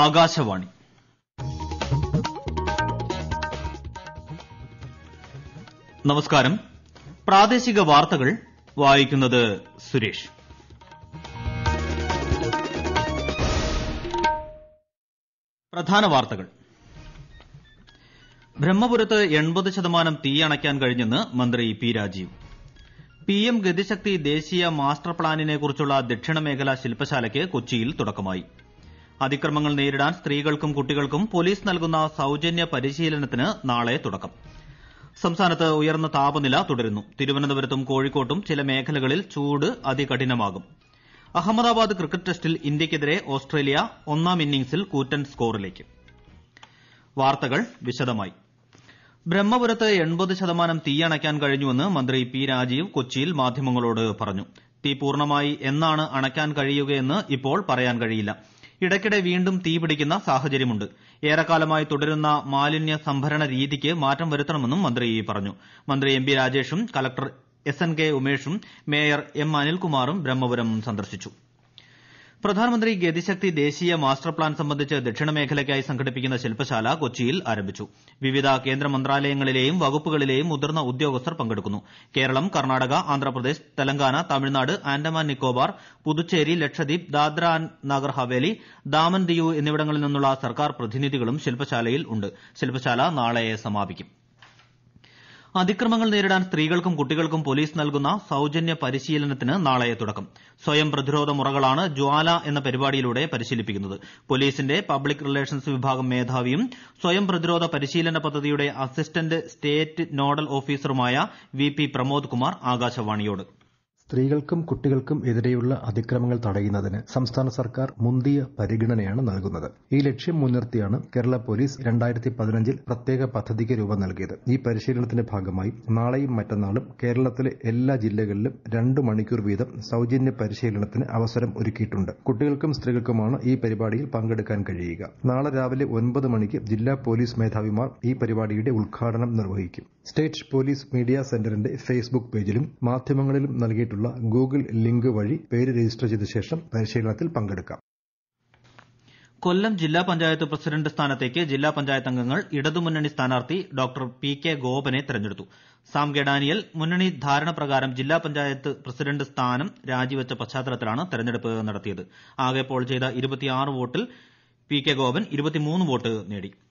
ആകാശവാണി നമസ്കാരം പ്രാദേശിക വാർത്തകൾ വായിക്കുന്നത് സുരേഷ് പ്രധാന വാർത്തകൾ ബ്രഹ്മപുരത്ത് എൺപത് ശതമാനം തീയണയ്ക്കാൻ കഴിഞ്ഞെന്ന് മന്ത്രി പി രാജീവ് പിഎം ഗതിശക്തി ദേശീയ മാസ്റ്റർ പ്ലാനിനെക്കുറിച്ചുള്ള മേഖലാ ശില്പശാലയ്ക്ക് കൊച്ചിയിൽ തുടക്കമായി അതിക്രമങ്ങൾ നേരിടാൻ സ്ത്രീകൾക്കും കുട്ടികൾക്കും പോലീസ് നൽകുന്ന സൌജന്യ പരിശീലനത്തിന് നാളെ തുടക്കം സംസ്ഥാനത്ത് ഉയർന്ന താപനില തുടരുന്നു തിരുവനന്തപുരത്തും കോഴിക്കോട്ടും ചില മേഖലകളിൽ ചൂട് അതികഠിനമാകും അഹമ്മദാബാദ് ക്രിക്കറ്റ് ടെസ്റ്റിൽ ഇന്ത്യയ്ക്കെതിരെ ഓസ്ട്രേലിയ ഒന്നാം ഇന്നിംഗ്സിൽ കൂറ്റൻ സ്കോറിലേക്ക് വാർത്തകൾ വിശദമായി ബ്രഹ്മപുരത്ത് എൺപത് ശതമാനം തീയണയ്ക്കാൻ കഴിഞ്ഞുവെന്ന് മന്ത്രി പി രാജീവ് കൊച്ചിയിൽ മാധ്യമങ്ങളോട് പറഞ്ഞു തീ പൂർണ്ണമായി എന്നാണ് അണയ്ക്കാൻ കഴിയുകയെന്ന് ഇപ്പോൾ പറയാൻ കഴിയില്ല ഇടയ്ക്കിടെ വീണ്ടും തീപിടിക്കുന്ന സാഹചര്യമുണ്ട് ഏറെക്കാലമായി തുടരുന്ന മാലിന്യ സംഭരണ രീതിക്ക് മാറ്റം വരുത്തണമെന്നും മന്ത്രി പറഞ്ഞു മന്ത്രി എം ബി രാജേഷും കളക്ടർ എസ് എൻ കെ ഉമേഷും മേയർ എം അനിൽകുമാറും ബ്രഹ്മപുരം സന്ദർശിച്ചു പ്രധാനമന്ത്രി ഗതിശക്തി ദേശീയ മാസ്റ്റർ പ്ലാൻ സംബന്ധിച്ച് ദക്ഷിണ മേഖലയ്ക്കായി സംഘടിപ്പിക്കുന്ന ശില്പശാല കൊച്ചിയിൽ ആരംഭിച്ചു വിവിധ കേന്ദ്ര മന്ത്രാലയങ്ങളിലെയും വകുപ്പുകളിലെയും മുതിർന്ന ഉദ്യോഗസ്ഥർ പങ്കെടുക്കുന്നു കേരളം കർണാടക ആന്ധ്രാപ്രദേശ് തെലങ്കാന തമിഴ്നാട് ആൻഡമാൻ നിക്കോബാർ പുതുച്ചേരി ലക്ഷദ്വീപ് ദാദ്ര നഗർ ഹവേലി ദാമൻ ദിയു എന്നിവിടങ്ങളിൽ നിന്നുള്ള സർക്കാർ പ്രതിനിധികളും ശില്പശാലയിൽ ഉണ്ട് ശില്പശാല നാളെ സമാപിക്കും അതിക്രമങ്ങൾ നേരിടാൻ സ്ത്രീകൾക്കും കുട്ടികൾക്കും പോലീസ് നൽകുന്ന സൌജന്യ പരിശീലനത്തിന് നാളെ തുടക്കം സ്വയം പ്രതിരോധ മുറകളാണ് ജ്വാല എന്ന പരിപാടിയിലൂടെ പരിശീലിപ്പിക്കുന്നത് പോലീസിന്റെ പബ്ലിക് റിലേഷൻസ് വിഭാഗം മേധാവിയും സ്വയം പ്രതിരോധ പരിശീലന പദ്ധതിയുടെ അസിസ്റ്റന്റ് സ്റ്റേറ്റ് നോഡൽ ഓഫീസറുമായ വി പി പ്രമോദ് കുമാർ ആകാശവാണിയോട് പറഞ്ഞു സ്ത്രീകൾക്കും കുട്ടികൾക്കും എതിരെയുള്ള അതിക്രമങ്ങൾ തടയുന്നതിന് സംസ്ഥാന സർക്കാർ മുന്തിയ പരിഗണനയാണ് നൽകുന്നത് ഈ ലക്ഷ്യം മുൻനിർത്തിയാണ് കേരള പോലീസ് രണ്ടായിരത്തി പതിനഞ്ചിൽ പ്രത്യേക പദ്ധതിക്ക് രൂപം നൽകിയത് ഈ പരിശീലനത്തിന്റെ ഭാഗമായി നാളെയും മറ്റന്നാളും കേരളത്തിലെ എല്ലാ ജില്ലകളിലും രണ്ട് മണിക്കൂർ വീതം സൌജന്യ പരിശീലനത്തിന് അവസരം ഒരുക്കിയിട്ടുണ്ട് കുട്ടികൾക്കും സ്ത്രീകൾക്കുമാണ് ഈ പരിപാടിയിൽ പങ്കെടുക്കാൻ കഴിയുക നാളെ രാവിലെ ഒൻപത് മണിക്ക് ജില്ലാ പോലീസ് മേധാവിമാർ ഈ പരിപാടിയുടെ ഉദ്ഘാടനം നിർവഹിക്കും സ്റ്റേറ്റ് പോലീസ് മീഡിയ സെന്ററിന്റെ ഫേസ്ബുക്ക് പേജിലും മാധ്യമങ്ങളിലും നൽകിയിട്ടുള്ള നൽകിയിട്ടുള്ള ഗൂഗിൾ ലിങ്ക് വഴി പേര് രജിസ്റ്റർ ചെയ്ത ശേഷം പരിശീലനത്തിൽ പങ്കെടുക്കാം കൊല്ലം ജില്ലാ പഞ്ചായത്ത് പ്രസിഡന്റ് സ്ഥാനത്തേക്ക് ജില്ലാ പഞ്ചായത്ത് അംഗങ്ങൾ ഇടതുമുന്നണി സ്ഥാനാർത്ഥി ഡോക്ടർ പി കെ ഗോപനെ തെരഞ്ഞെടുത്തു സാം മുന്നണി ധാരണ പ്രകാരം ജില്ലാ പഞ്ചായത്ത് പ്രസിഡന്റ് സ്ഥാനം രാജിവച്ച പശ്ചാത്തലത്തിലാണ് തെരഞ്ഞെടുപ്പ് നടത്തിയത് ആകെ പോൾ ചെയ്ത വോട്ടിൽ പി കെ ഗോപൻ വോട്ട് നേടിയിരുന്നു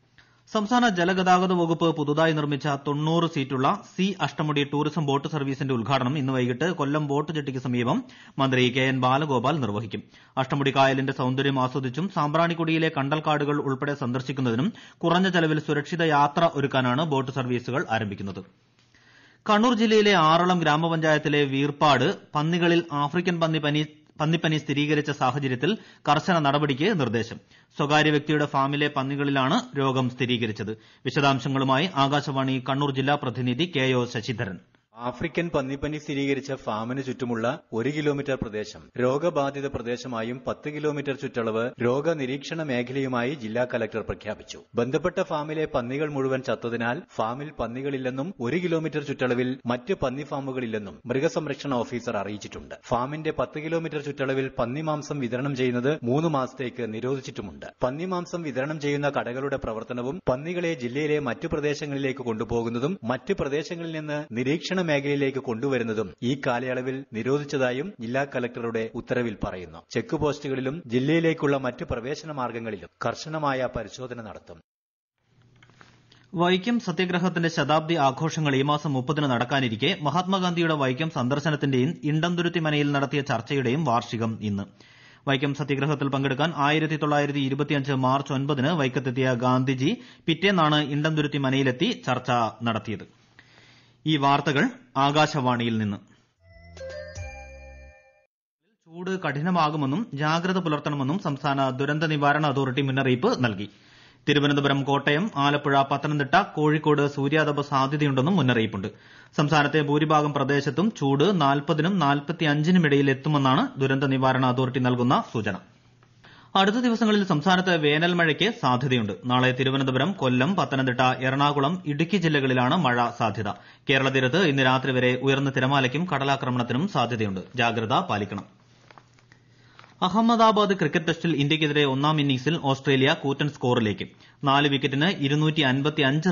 സംസ്ഥാന ജലഗതാഗത വകുപ്പ് പുതുതായി നിർമ്മിച്ച തൊണ്ണൂറ് സീറ്റുള്ള സി അഷ്ടമുടി ടൂറിസം ബോട്ട് സർവ്വീസിന്റെ ഉദ്ഘാടനം ഇന്ന് വൈകിട്ട് കൊല്ലം ബോട്ട് ജെട്ടിക്ക് സമീപം മന്ത്രി കെ എൻ ബാലഗോപാൽ നിർവ്വഹിക്കും അഷ്ടമുടി കായലിന്റെ സൌന്ദര്യം ആസ്വദിച്ചും സാമ്പ്രാണിക്കുടിയിലെ കണ്ടൽക്കാടുകൾ ഉൾപ്പെടെ സന്ദർശിക്കുന്നതിനും കുറഞ്ഞ ചെലവിൽ സുരക്ഷിത യാത്ര ഒരുക്കാനാണ് ബോട്ട് സർവ്വീസുകൾ ആരംഭിക്കുന്നത് കണ്ണൂർ ജില്ലയിലെ ആറളം ഗ്രാമപഞ്ചായത്തിലെ വീർപാട് പന്നികളിൽ ആഫ്രിക്കൻ പന്നി പനി പന്നിപ്പനി സ്ഥിരീകരിച്ച സാഹചര്യത്തിൽ കർശന നടപടിക്ക് നിർദ്ദേശം സ്വകാര്യ വ്യക്തിയുടെ ഫാമിലെ പന്നികളിലാണ് രോഗം സ്ഥിരീകരിച്ചത് വിശദാംശങ്ങളുമായി ആകാശവാണി കണ്ണൂർ ജില്ലാ പ്രതിനിധി കെ ഒ ശശിധരൻ ആഫ്രിക്കൻ പന്നിപ്പനി സ്ഥിരീകരിച്ച ഫാമിന് ചുറ്റുമുള്ള ഒരു കിലോമീറ്റർ പ്രദേശം രോഗബാധിത പ്രദേശമായും പത്ത് കിലോമീറ്റർ ചുറ്റളവ് രോഗനിരീക്ഷണ മേഖലയുമായി ജില്ലാ കലക്ടർ പ്രഖ്യാപിച്ചു ബന്ധപ്പെട്ട ഫാമിലെ പന്നികൾ മുഴുവൻ ചത്തതിനാൽ ഫാമിൽ പന്നികളില്ലെന്നും ഒരു കിലോമീറ്റർ ചുറ്റളവിൽ മറ്റ് പന്നി ഫാമുകളില്ലെന്നും മൃഗസംരക്ഷണ ഓഫീസർ അറിയിച്ചിട്ടുണ്ട് ഫാമിന്റെ പത്ത് കിലോമീറ്റർ ചുറ്റളവിൽ പന്നിമാംസം വിതരണം ചെയ്യുന്നത് മൂന്ന് മാസത്തേക്ക് നിരോധിച്ചിട്ടുമുണ്ട് പന്നിമാംസം വിതരണം ചെയ്യുന്ന കടകളുടെ പ്രവർത്തനവും പന്നികളെ ജില്ലയിലെ മറ്റു പ്രദേശങ്ങളിലേക്ക് കൊണ്ടുപോകുന്നതും മറ്റ് പ്രദേശങ്ങളിൽ നിന്ന് നിരീക്ഷണ നിർമ്മാണ മേഖലയിലേക്ക് കൊണ്ടുവരുന്നതും ഈ കാലയളവിൽ നിരോധിച്ചതായും ജില്ലാ കലക്ടറുടെ ഉത്തരവിൽ പറയുന്നു ചെക്ക് പോസ്റ്റുകളിലും ജില്ലയിലേക്കുള്ള മറ്റ് പ്രവേശന മാർഗങ്ങളിലും കർശനമായ പരിശോധന നടത്തും വൈക്കം സത്യഗ്രഹത്തിന്റെ ശതാബ്ദി ആഘോഷങ്ങൾ ഈ മാസം മുപ്പതിന് നടക്കാനിരിക്കെ മഹാത്മാഗാന്ധിയുടെ വൈക്കം സന്ദർശനത്തിന്റെയും ഇണ്ടംതുരുത്തി മനയിൽ നടത്തിയ ചർച്ചയുടെയും വാർഷികം ഇന്ന് വൈക്കം സത്യഗ്രഹത്തിൽ പങ്കെടുക്കാൻ ആയിരത്തി തൊള്ളായിരത്തി ഇരുപത്തിയഞ്ച് മാർച്ച് ഒൻപതിന് വൈക്കത്തെത്തിയ ഗാന്ധിജി പിറ്റേന്നാണ് ഇണ്ടംതുരുത്തി മനയിലെത്തി ചർച്ച നടത്തിയത് ഈ വാർത്തകൾ ആകാശവാണിയിൽ നിന്ന് ചൂട് കഠിനമാകുമെന്നും ജാഗ്രത പുലർത്തണമെന്നും സംസ്ഥാന ദുരന്ത നിവാരണ അതോറിറ്റി മുന്നറിയിപ്പ് നൽകി തിരുവനന്തപുരം കോട്ടയം ആലപ്പുഴ പത്തനംതിട്ട കോഴിക്കോട് സൂര്യാതപ സാധ്യതയുണ്ടെന്നും മുന്നറിയിപ്പുണ്ട് സംസ്ഥാനത്തെ ഭൂരിഭാഗം പ്രദേശത്തും ചൂട് നാൽപ്പതിനും നാൽപ്പത്തിയഞ്ചിനും ഇടയിൽ എത്തുമെന്നാണ് ദുരന്ത നിവാരണ അതോറിറ്റി നൽകുന്ന സൂചന അടുത്ത ദിവസങ്ങളിൽ സംസ്ഥാനത്ത് വേനൽ മഴയ്ക്ക് സാധ്യതയുണ്ട് നാളെ തിരുവനന്തപുരം കൊല്ലം പത്തനംതിട്ട എറണാകുളം ഇടുക്കി ജില്ലകളിലാണ് മഴ കേരള തീരത്ത് ഇന്ന് രാത്രി വരെ ഉയർന്ന തിരമാലയ്ക്കും കടലാക്രമണത്തിനും സാധ്യതയുണ്ട് ജാഗ്രത പാലിക്കണം അഹമ്മദാബാദ് ക്രിക്കറ്റ് ടെസ്റ്റിൽ ഇന്ത്യയ്ക്കെതിരെ ഒന്നാം ഇന്നിംഗ്സിൽ ഓസ്ട്രേലിയ കൂറ്റൻ സ്കോറിലേക്ക് നാല് വിക്കറ്റിന്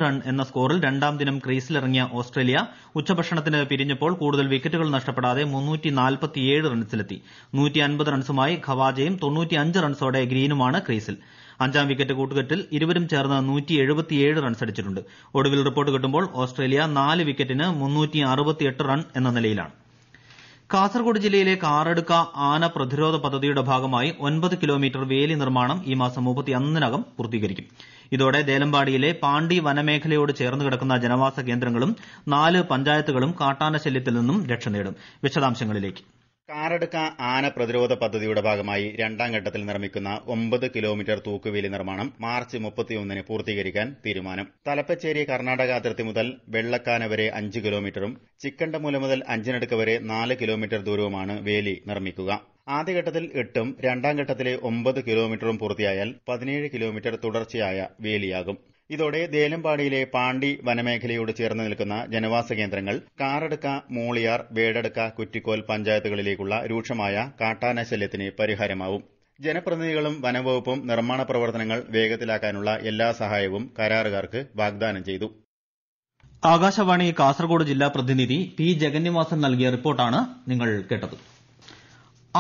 റൺ എന്ന സ്കോറിൽ രണ്ടാം ദിനം ക്രീസിലിറങ്ങിയ ഓസ്ട്രേലിയ ഉച്ചഭക്ഷണത്തിന് പിരിഞ്ഞപ്പോൾ കൂടുതൽ വിക്കറ്റുകൾ നഷ്ടപ്പെടാതെ റൺസിലെത്തി റൺസുമായി ഖവാജയും റൺസോടെ ഗ്രീനുമാണ് ക്രീസിൽ അഞ്ചാം വിക്കറ്റ് കൂട്ടുകെട്ടിൽ ഇരുവരും ചേർന്ന് റൺസടിച്ചിട്ടുണ്ട് ഒടുവിൽ റിപ്പോർട്ട് കിട്ടുമ്പോൾ ഓസ്ട്രേലിയ നാല് വിക്കറ്റിന് റൺ എന്ന നിലയിലാണ് കാസർകോട് ജില്ലയിലെ കാറടുക്ക ആന പ്രതിരോധ പദ്ധതിയുടെ ഭാഗമായി ഒൻപത് കിലോമീറ്റർ വേലി നിർമ്മാണം ഈ മാസം നം പൂർത്തീകരിക്കും ഇതോടെ ദേലമ്പാടിയിലെ പാണ്ടി വനമേഖലയോട് ചേർന്ന് കിടക്കുന്ന ജനവാസ കേന്ദ്രങ്ങളും നാല് പഞ്ചായത്തുകളും കാട്ടാന ശല്യത്തിൽ നിന്നും രക്ഷ നേടും കാറടുക്ക ആന പ്രതിരോധ പദ്ധതിയുടെ ഭാഗമായി രണ്ടാം ഘട്ടത്തിൽ നിർമ്മിക്കുന്ന ഒമ്പത് കിലോമീറ്റർ തൂക്കുവേലി നിർമ്മാണം മാർച്ച് മുപ്പത്തിയൊന്നിന് പൂർത്തീകരിക്കാൻ തീരുമാനം തലപ്പച്ചേരി കർണാടക അതിർത്തി മുതൽ വെള്ളക്കാന വരെ അഞ്ച് കിലോമീറ്ററും ചിക്കണ്ടമൂല മുതൽ അഞ്ചിനടുക്ക് വരെ നാല് കിലോമീറ്റർ ദൂരവുമാണ് വേലി നിർമ്മിക്കുക ആദ്യഘട്ടത്തിൽ എട്ടും രണ്ടാം ഘട്ടത്തിലെ ഒമ്പത് കിലോമീറ്ററും പൂർത്തിയായാൽ പതിനേഴ് കിലോമീറ്റർ തുടർച്ചയായ വേലിയാകും ഇതോടെ ദേലമ്പാടിയിലെ പാണ്ടി വനമേഖലയോട് ചേർന്ന് നിൽക്കുന്ന ജനവാസ കേന്ദ്രങ്ങൾ കാറടുക്ക മൂളിയാർ വേടടുക്ക കുറ്റിക്കോൽ പഞ്ചായത്തുകളിലേക്കുള്ള രൂക്ഷമായ കാട്ടാനശല്യത്തിന് പരിഹാരമാവും ജനപ്രതിനിധികളും വനവകുപ്പും നിർമ്മാണ പ്രവർത്തനങ്ങൾ വേഗത്തിലാക്കാനുള്ള എല്ലാ സഹായവും കരാറുകാർക്ക് വാഗ്ദാനം ചെയ്തു ആകാശവാണി കാസർഗോഡ് ജില്ലാ പ്രതിനിധി പി ജഗന്നിവാസൻ നൽകിയ റിപ്പോർട്ടാണ് നിങ്ങൾ കേട്ടത്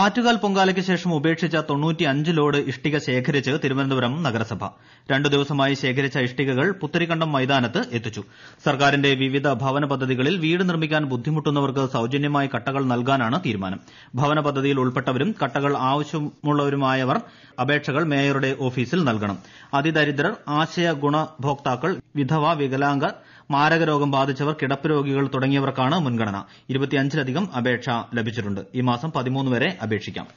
ആറ്റുകാൽ പൊങ്കാലയ്ക്ക് ശേഷം ഉപേക്ഷിച്ച ലോഡ് ഇഷ്ടിക ശേഖരിച്ച് തിരുവനന്തപുരം നഗരസഭ രണ്ടു ദിവസമായി ശേഖരിച്ച ഇഷ്ടികകൾ പുത്തരിക്കണ്ടം മൈതാനത്ത് എത്തിച്ചു സർക്കാരിന്റെ വിവിധ ഭവന പദ്ധതികളിൽ വീട് നിർമ്മിക്കാൻ ബുദ്ധിമുട്ടുന്നവർക്ക് സൌജന്യമായ കട്ടകൾ നൽകാനാണ് തീരുമാനം ഭവന പദ്ധതിയിൽ ഉൾപ്പെട്ടവരും കട്ടകൾ ആവശ്യമുള്ളവരുമായവർ അപേക്ഷകൾ മേയറുടെ ഓഫീസിൽ നൽകണം അതിദരിദ്രർ ആശയ ഗുണഭോക്താക്കൾ വിധവ വികലാംഗർ മാരകരോഗം ബാധിച്ചവർ കിടപ്പ് രോഗികൾ തുടങ്ങിയവർക്കാണ് മുൻഗണന അപേക്ഷ ലഭിച്ചിട്ടുണ്ട് ഈ മാസം വരെ അപേക്ഷിക്കാം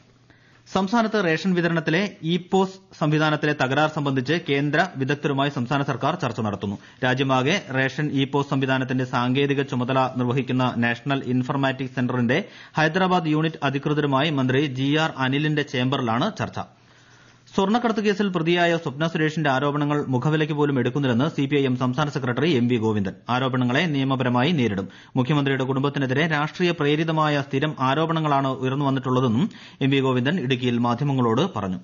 സംസ്ഥാനത്ത് റേഷൻ വിതരണത്തിലെ ഇ പോസ് സംവിധാനത്തിലെ തകരാർ സംബന്ധിച്ച് കേന്ദ്ര വിദഗ്ധരുമായി സംസ്ഥാന സർക്കാർ ചർച്ച നടത്തുന്നു രാജ്യമാകെ റേഷൻ ഇ പോസ് സംവിധാനത്തിന്റെ സാങ്കേതിക ചുമതല നിർവഹിക്കുന്ന നാഷണൽ ഇൻഫർമാറ്റിക്സ് സെന്ററിന്റെ ഹൈദരാബാദ് യൂണിറ്റ് അധികൃതരുമായി മന്ത്രി ജി ആർ അനിലിന്റെ ചേംബറിലാണ് ചർച്ചു സ്വർണ്ണക്കടത്ത് കേസിൽ പ്രതിയായ സ്വപ്ന സുരേഷിന്റെ ആരോപണങ്ങൾ മുഖവിലയ്ക്ക് പോലും എടുക്കുന്നില്ലെന്ന് സിപിഐഎം സംസ്ഥാന സെക്രട്ടറി എം വി ഗോവിന്ദൻ ആരോപണങ്ങളെ നിയമപരമായി നേരിടും മുഖ്യമന്ത്രിയുടെ കുടുംബത്തിനെതിരെ രാഷ്ട്രീയ പ്രേരിതമായ സ്ഥിരം ആരോപണങ്ങളാണ് ഉയർന്നുവന്നിട്ടുള്ളതെന്നും എം വി ഗോവിന്ദൻ ഇടുക്കിയിൽ മാധ്യമങ്ങളോട് പറഞ്ഞു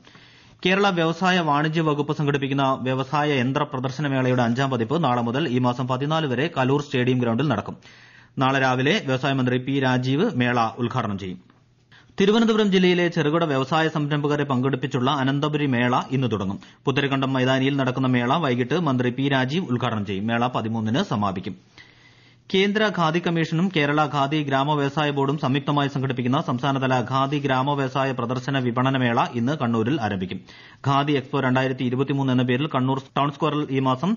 കേരള വ്യവസായ വാണിജ്യ വകുപ്പ് സംഘടിപ്പിക്കുന്ന വ്യവസായ യന്ത്ര പ്രദർശന മേളയുടെ അഞ്ചാം പതിപ്പ് നാളെ മുതൽ ഈ മാസം പതിനാല് വരെ കലൂർ സ്റ്റേഡിയം ഗ്രൌണ്ടിൽ നടക്കും നാളെ രാവിലെ വ്യവസായ മന്ത്രി പി രാജീവ് മേള ഉദ്ഘാടനം ചെയ്യും തിരുവനന്തപുരം ജില്ലയിലെ ചെറുകിട വ്യവസായ സംരംഭകരെ പങ്കെടുപ്പിച്ചുള്ള അനന്തപുരി മേള ഇന്ന് തുടങ്ങും പുത്തരിക്കണ്ടം മൈതാനിയിൽ നടക്കുന്ന മേള വൈകിട്ട് മന്ത്രി പി രാജീവ് ഉദ്ഘാടനം ചെയ്യും മേള പതിമൂന്നിന് സമാപിക്കും കേന്ദ്ര ഖാദി കമ്മീഷനും കേരള ഖാദി ഗ്രാമവ്യവസായ ബോർഡും സംയുക്തമായി സംഘടിപ്പിക്കുന്ന സംസ്ഥാനതല ഖാദി ഗ്രാമവ്യവസായ പ്രദർശന വിപണന മേള ഇന്ന് കണ്ണൂരിൽ ആരംഭിക്കും ഖാദി എക്സ്പോ എന്ന പേരിൽ കണ്ണൂർ ടൌൺ സ്ക്വയറിൽ ഈ മാസം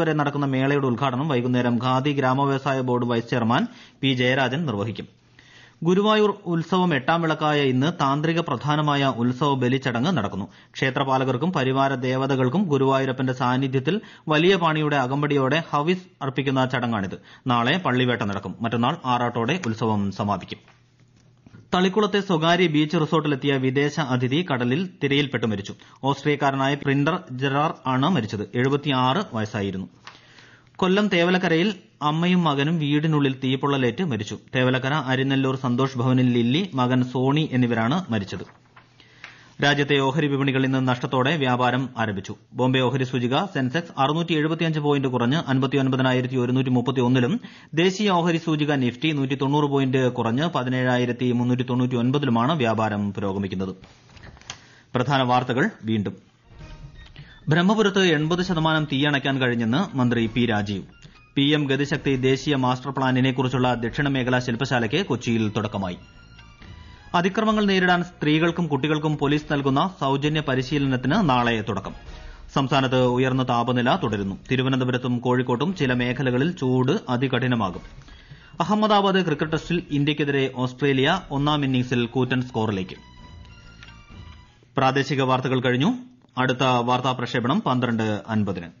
വരെ നടക്കുന്ന മേളയുടെ ഉദ്ഘാടനം വൈകുന്നേരം ഖാദി ഗ്രാമവ്യവസായ board vice chairman P Jayarajan നിർവഹിക്കും ഗുരുവായൂർ ഉത്സവം എട്ടാം വിളക്കായ ഇന്ന് താന്ത്രിക പ്രധാനമായ ഉത്സവ ബലിച്ചടങ്ങ് നടക്കുന്നു ക്ഷേത്രപാലകർക്കും പരിവാര ദേവതകൾക്കും ഗുരുവായൂരപ്പന്റെ സാന്നിധ്യത്തിൽ വലിയ പാണിയുടെ അകമ്പടിയോടെ ഹവിസ് അർപ്പിക്കുന്ന ചടങ്ങാണിത് നാളെ പള്ളിവേട്ട നടക്കും മറ്റന്നാൾ ആറാട്ടോടെ ഉത്സവം സമാപിക്കും തളിക്കുളത്തെ സ്വകാര്യ ബീച്ച് റിസോർട്ടിലെത്തിയ വിദേശ അതിഥി കടലിൽ തിരയിൽപ്പെട്ട് ഓസ്ട്രിയക്കാരനായ പ്രിന്റർ ജെറാർ ആണ് മരിച്ചത് വയസ്സായിരുന്നു കൊല്ലം തേവലക്കരയിൽ അമ്മയും മകനും വീടിനുള്ളിൽ തീപ്പൊള്ളലേറ്റ് മരിച്ചു തേവലക്കര അരിനെല്ലൂർ സന്തോഷ് ഭവനിൽ ലില്ലി മകൻ സോണി എന്നിവരാണ് മരിച്ചത് രാജ്യത്തെ ഓഹരി വിപണികൾ ഇന്ന് നഷ്ടത്തോടെ വ്യാപാരം ആരംഭിച്ചു ബോംബെ ഓഹരി സൂചിക സെൻസെക്സ് പോയിന്റ് കുറഞ്ഞ് ലും ദേശീയ ഓഹരി സൂചിക നിഫ്റ്റി പോയിന്റ് കുറഞ്ഞ് ലുമാണ് വ്യാപാരം പുരോഗമിക്കുന്നത് ബ്രഹ്മപുരത്ത് എൺപത് ശതമാനം തീയണയ്ക്കാൻ കഴിഞ്ഞെന്ന് മന്ത്രി പി രാജീവ് പിഎം ഗതിശക്തി ദേശീയ മാസ്റ്റർ പ്ലാനിനെക്കുറിച്ചുള്ള മേഖലാ ശില്പശാലയ്ക്ക് കൊച്ചിയിൽ തുടക്കമായി അതിക്രമങ്ങൾ നേരിടാൻ സ്ത്രീകൾക്കും കുട്ടികൾക്കും പോലീസ് നൽകുന്ന സൌജന്യ പരിശീലനത്തിന് നാളെ തുടക്കം സംസ്ഥാനത്ത് ഉയർന്ന താപനില തുടരുന്നു തിരുവനന്തപുരത്തും കോഴിക്കോട്ടും ചില മേഖലകളിൽ ചൂട് അതികഠിനമാകും അഹമ്മദാബാദ് ക്രിക്കറ്റ് ടെസ്റ്റിൽ ഇന്ത്യയ്ക്കെതിരെ ഓസ്ട്രേലിയ ഒന്നാം ഇന്നിംഗ്സിൽ കൂറ്റൻ സ്കോറിലേക്ക് അടുത്ത വാർത്താ പ്രക്ഷേപണം പന്ത്രണ്ട് അമ്പതിന്